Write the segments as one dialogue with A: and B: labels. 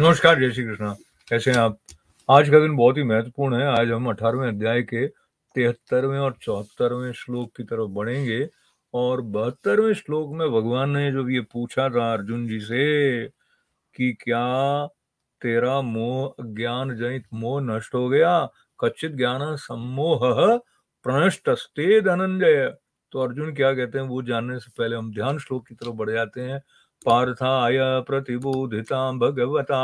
A: नमस्कार जय श्री कृष्णा कैसे हैं आप आज का दिन बहुत ही महत्वपूर्ण है आज हम अठारहवें अध्याय के तिहत्तरवें और चौहत्तरवें श्लोक की तरफ बढ़ेंगे और बहत्तरवें श्लोक में भगवान ने जब ये पूछा था अर्जुन जी से कि क्या तेरा मोह ज्ञान जनित मोह नष्ट हो गया कच्चित ज्ञान सम्मोह प्रणष्ट धनंजय तो अर्जुन क्या कहते हैं वो जानने से पहले हम ध्यान श्लोक की तरफ बढ़ जाते हैं पार्थाय प्रतिबोधिता भगवता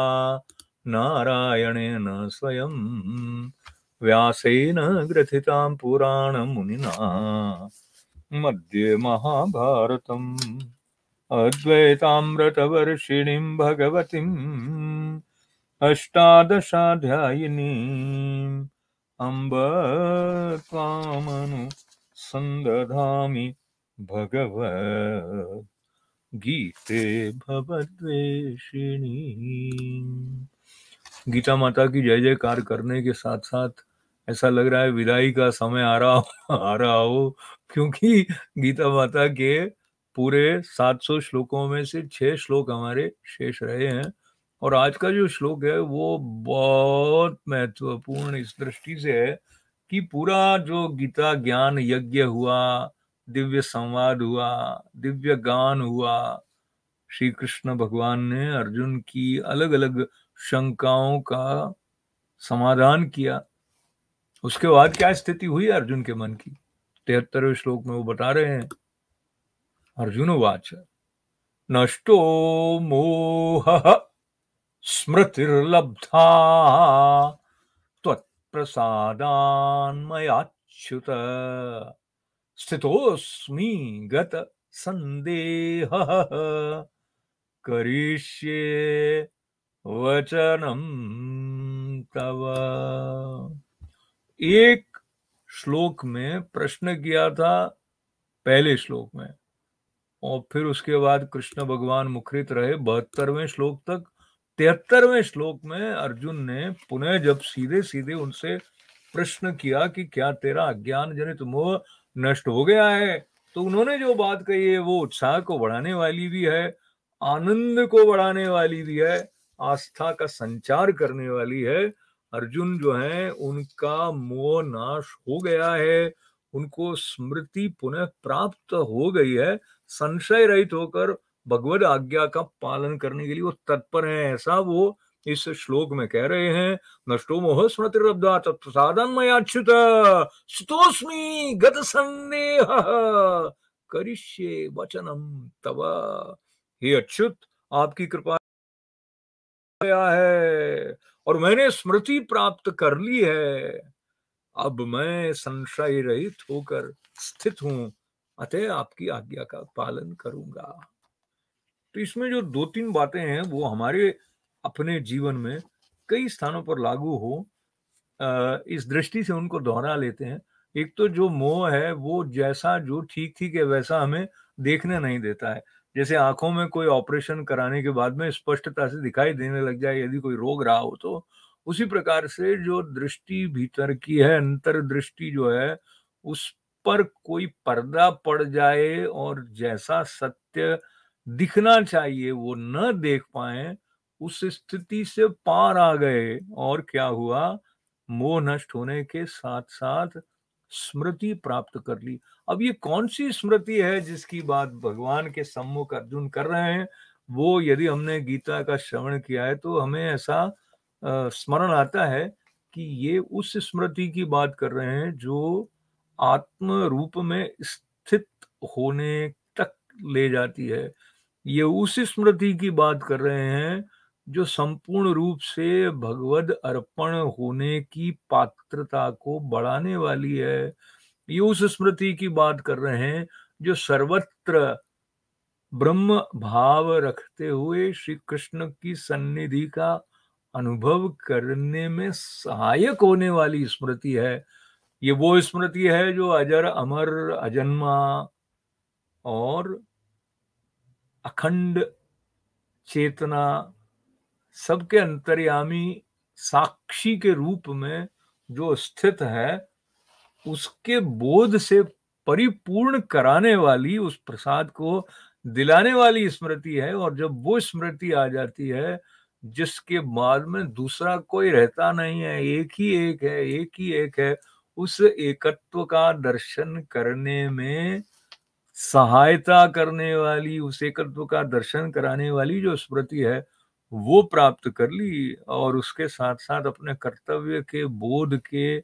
A: नारायणेन स्वयं व्यासेन पुराण मुनिना मध्य महाभारत अद्वैतामृतवर्षिणीं भगवती अष्टादशाध्यायिनीम् अम्ब त्वामनुसन्दधामि भगवत् गीते भवद्वेषिणी गीता माता की जय जयकार करने के साथ साथ ऐसा लग रहा है विदाई का समय आ रहा हो आ रहा हो क्योंकि गीता माता के पूरे 700 श्लोकों में से छह श्लोक हमारे शेष रहे हैं और आज का जो श्लोक है वो बहुत महत्वपूर्ण इस दृष्टि से है कि पूरा जो गीता ज्ञान यज्ञ हुआ दिव्य संवाद हुआ दिव्य गान हुआ श्री कृष्ण भगवान ने अर्जुन की अलग अलग शंकाओं का समाधान किया उसके बाद क्या स्थिति हुई अर्जुन के मन की तिहत्तरवें श्लोक में वो बता रहे हैं अर्जुन वाच नष्टो मोह स्मृतिर्लब्धा त्वत्प्रसादान्मयाच्युत स्थितोस्मि गत संदेह करिष्ये वचनम तव एक श्लोक में प्रश्न किया था पहले श्लोक में और फिर उसके बाद कृष्ण भगवान मुखरित रहे बहत्तरवें श्लोक तक तिहत्तरवें श्लोक में अर्जुन ने पुनः जब सीधे सीधे उनसे प्रश्न किया कि क्या तेरा अज्ञान जनित मोह नष्ट हो गया है तो उन्होंने जो बात कही है वो उत्साह को बढ़ाने वाली भी है आनंद को बढ़ाने वाली भी है आस्था का संचार करने वाली है अर्जुन जो है उनका मोह नाश हो गया है उनको स्मृति पुनः प्राप्त हो गई है संशय रहित होकर भगवत आज्ञा का पालन करने के लिए वो तत्पर है ऐसा वो इस श्लोक में कह रहे हैं नष्टो मोह स्मृति साधन मैं अच्छुत स्तोस्मी गत संदेह करिष्ये वचनम तव हे अच्छुत आपकी कृपा गया है और मैंने स्मृति प्राप्त कर ली है अब मैं संशय रहित होकर स्थित हूं अतः आपकी आज्ञा का पालन करूंगा तो इसमें जो दो तीन बातें हैं वो हमारे अपने जीवन में कई स्थानों पर लागू हो इस दृष्टि से उनको दोहरा लेते हैं एक तो जो मोह है वो जैसा जो ठीक ठीक है वैसा हमें देखने नहीं देता है जैसे आंखों में कोई ऑपरेशन कराने के बाद में स्पष्टता से दिखाई देने लग जाए यदि कोई रोग रहा हो तो उसी प्रकार से जो दृष्टि भीतर की है अंतर दृष्टि जो है उस पर कोई पर्दा पड़ जाए और जैसा सत्य दिखना चाहिए वो न देख पाए उस स्थिति से पार आ गए और क्या हुआ मोह नष्ट होने के साथ साथ स्मृति प्राप्त कर ली अब ये कौन सी स्मृति है जिसकी बात भगवान के सम्मुख अर्जुन कर रहे हैं वो यदि हमने गीता का श्रवण किया है तो हमें ऐसा स्मरण आता है कि ये उस स्मृति की बात कर रहे हैं जो आत्म रूप में स्थित होने तक ले जाती है ये उस स्मृति की बात कर रहे हैं जो संपूर्ण रूप से भगवद अर्पण होने की पात्रता को बढ़ाने वाली है ये उस स्मृति की बात कर रहे हैं जो सर्वत्र ब्रह्म भाव रखते हुए श्री कृष्ण की सन्निधि का अनुभव करने में सहायक होने वाली स्मृति है ये वो स्मृति है जो अजर अमर अजन्मा और अखंड चेतना सबके अंतर्यामी साक्षी के रूप में जो स्थित है उसके बोध से परिपूर्ण कराने वाली उस प्रसाद को दिलाने वाली स्मृति है और जब वो स्मृति आ जाती है जिसके बाद में दूसरा कोई रहता नहीं है एक ही एक है एक ही एक है उस एकत्व का दर्शन करने में सहायता करने वाली उस एकत्व का दर्शन कराने वाली जो स्मृति है वो प्राप्त कर ली और उसके साथ साथ अपने कर्तव्य के बोध के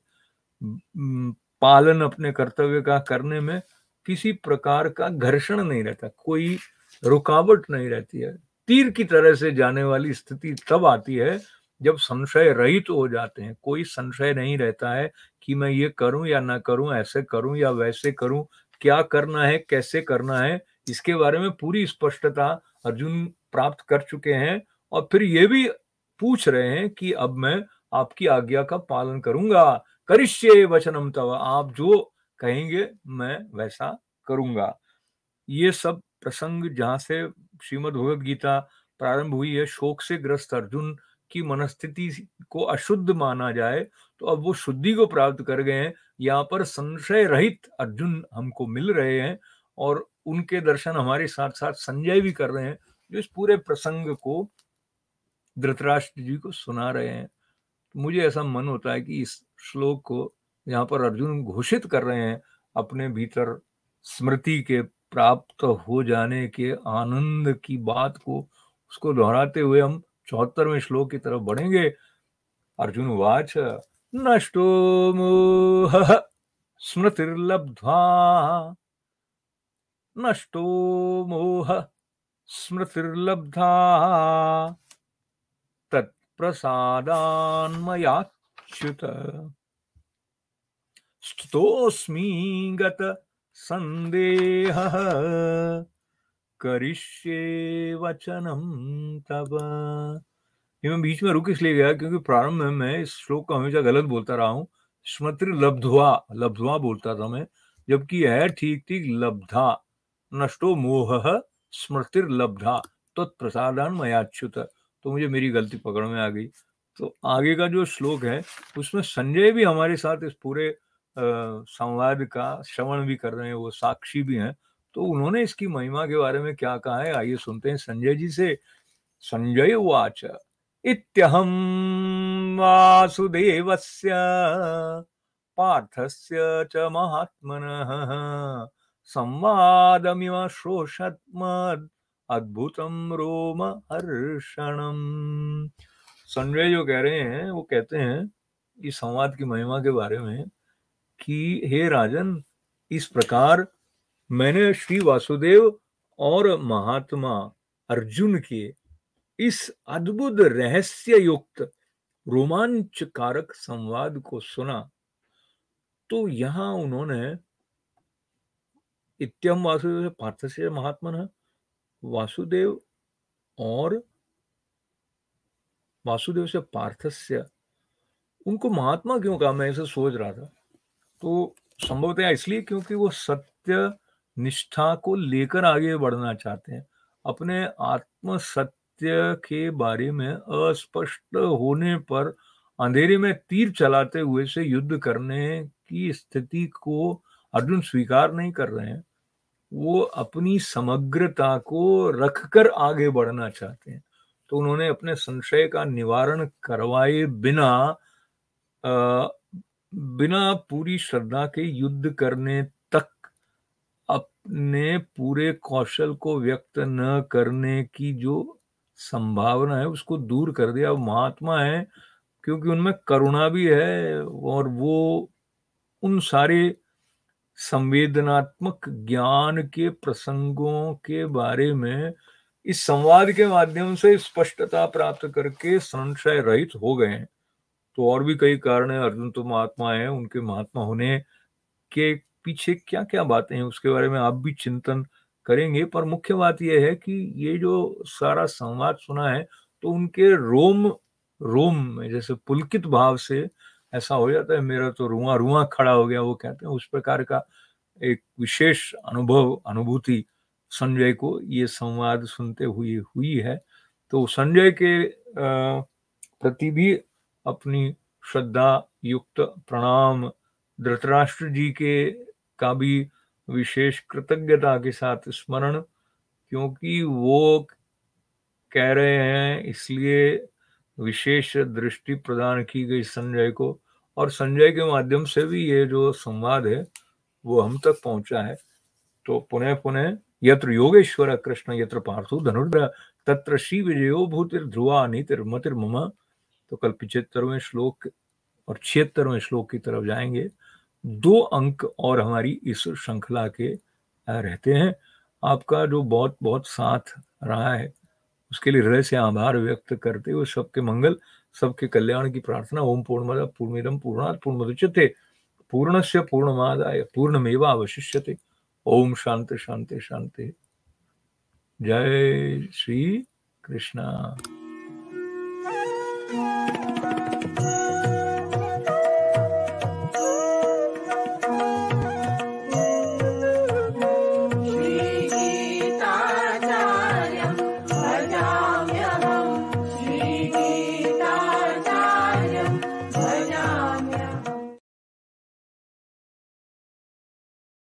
A: पालन अपने कर्तव्य का करने में किसी प्रकार का घर्षण नहीं रहता कोई रुकावट नहीं रहती है तीर की तरह से जाने वाली स्थिति तब आती है जब संशय रहित तो हो जाते हैं कोई संशय नहीं रहता है कि मैं ये करूं या ना करूं ऐसे करूं या वैसे करूं क्या करना है कैसे करना है इसके बारे में पूरी स्पष्टता अर्जुन प्राप्त कर चुके हैं और फिर ये भी पूछ रहे हैं कि अब मैं आपकी आज्ञा का पालन करूंगा करिष्य वचनम तव आप जो कहेंगे मैं वैसा करूंगा ये सब प्रसंग जहां से श्रीमद भगवद गीता प्रारंभ हुई है शोक से ग्रस्त अर्जुन की मनस्थिति को अशुद्ध माना जाए तो अब वो शुद्धि को प्राप्त कर गए हैं यहाँ पर संशय रहित अर्जुन हमको मिल रहे हैं और उनके दर्शन हमारे साथ साथ संजय भी कर रहे हैं जो इस पूरे प्रसंग को धृतराष्ट्र जी को सुना रहे हैं तो मुझे ऐसा मन होता है कि इस श्लोक को यहाँ पर अर्जुन घोषित कर रहे हैं अपने भीतर स्मृति के प्राप्त हो जाने के आनंद की बात को उसको दोहराते हुए हम चौहत्तरवें श्लोक की तरफ बढ़ेंगे अर्जुन वाच नष्टो मोह स्मृतिर्लब्ध्वा नष्टो मोह स्मृतिर्लब्धा तत्प्रसादान्मयाच्युत स्तोस्मी गत संदेह करिष्ये वचनम तब ये मैं बीच में रुक इसलिए गया क्योंकि प्रारंभ में मैं इस श्लोक को हमेशा गलत बोलता रहा हूँ स्मृति लब्धवा लब्धवा बोलता था मैं जबकि है ठीक ठीक लब्धा नष्टो मोह स्मृतिर्लब्धा तत्प्रसादान मयाच्युत तो मुझे मेरी गलती पकड़ में आ गई तो आगे का जो श्लोक है उसमें संजय भी हमारे साथ इस पूरे संवाद का श्रवण भी कर रहे हैं वो साक्षी भी हैं तो उन्होंने इसकी महिमा के बारे में क्या कहा है आइए सुनते हैं संजय जी से संजय वाच इत्यहम वासुदेवस्य पार्थस्य च महात्मनः संवादमिव श्रोषत्मत् अद्भुतम रोम हर्षणम संजय जो कह रहे हैं वो कहते हैं इस संवाद की महिमा के बारे में कि हे राजन इस प्रकार मैंने श्री वासुदेव और महात्मा अर्जुन के इस अद्भुत रहस्य युक्त रोमांचकारक संवाद को सुना तो यहां उन्होंने इत्यम वासुदेव पार्थ से महात्मा है वासुदेव और वासुदेव से पार्थस्य उनको महात्मा क्यों कहा मैं ऐसा सोच रहा था तो संभवतः इसलिए क्योंकि वो सत्य निष्ठा को लेकर आगे बढ़ना चाहते हैं अपने आत्म सत्य के बारे में अस्पष्ट होने पर अंधेरे में तीर चलाते हुए से युद्ध करने की स्थिति को अर्जुन स्वीकार नहीं कर रहे हैं वो अपनी समग्रता को रखकर आगे बढ़ना चाहते हैं तो उन्होंने अपने संशय का निवारण करवाए बिना आ, बिना पूरी श्रद्धा के युद्ध करने तक अपने पूरे कौशल को व्यक्त न करने की जो संभावना है उसको दूर कर दिया महात्मा है क्योंकि उनमें करुणा भी है और वो उन सारे संवेदनात्मक ज्ञान के प्रसंगों के बारे में इस संवाद के माध्यम से स्पष्टता प्राप्त करके संशय रहित हो गए तो और भी कई कारण है अर्जुन तो महात्मा है उनके महात्मा होने के पीछे क्या क्या बातें हैं उसके बारे में आप भी चिंतन करेंगे पर मुख्य बात यह है कि ये जो सारा संवाद सुना है तो उनके रोम रोम में जैसे पुलकित भाव से ऐसा हो जाता है मेरा तो रुआ रुआ खड़ा हो गया वो कहते हैं उस प्रकार का एक विशेष अनुभव अनुभूति संजय को ये संवाद सुनते हुए हुई है तो संजय के प्रति भी अपनी श्रद्धा युक्त प्रणाम धृतराष्ट्र जी के का भी विशेष कृतज्ञता के साथ स्मरण क्योंकि वो कह रहे हैं इसलिए विशेष दृष्टि प्रदान की गई संजय को और संजय के माध्यम से भी ये जो संवाद है वो हम तक पहुंचा है तो पुनः पुनः यत्र योगेश्वर कृष्ण यत्र पार्थु धनुर्धर तत्र श्री विजयो भूतिर ध्रुवा मम तो कल पिछहत्तरवें श्लोक और छिहत्तरवें श्लोक की तरफ जाएंगे दो अंक और हमारी इस श्रृंखला के रहते हैं आपका जो बहुत बहुत साथ रहा है उसके लिए हृदय से आभार व्यक्त करते हुए सबके मंगल सबके कल्याण की प्रार्थना ओम पूर्णमद पूर्णमिदम पूर्णात पूर्णमुदच्यते पूर्ण से पूर्णमादाय पूर्णमेवा अवशिष्यते ओम शांति शांति शांति जय श्री कृष्णा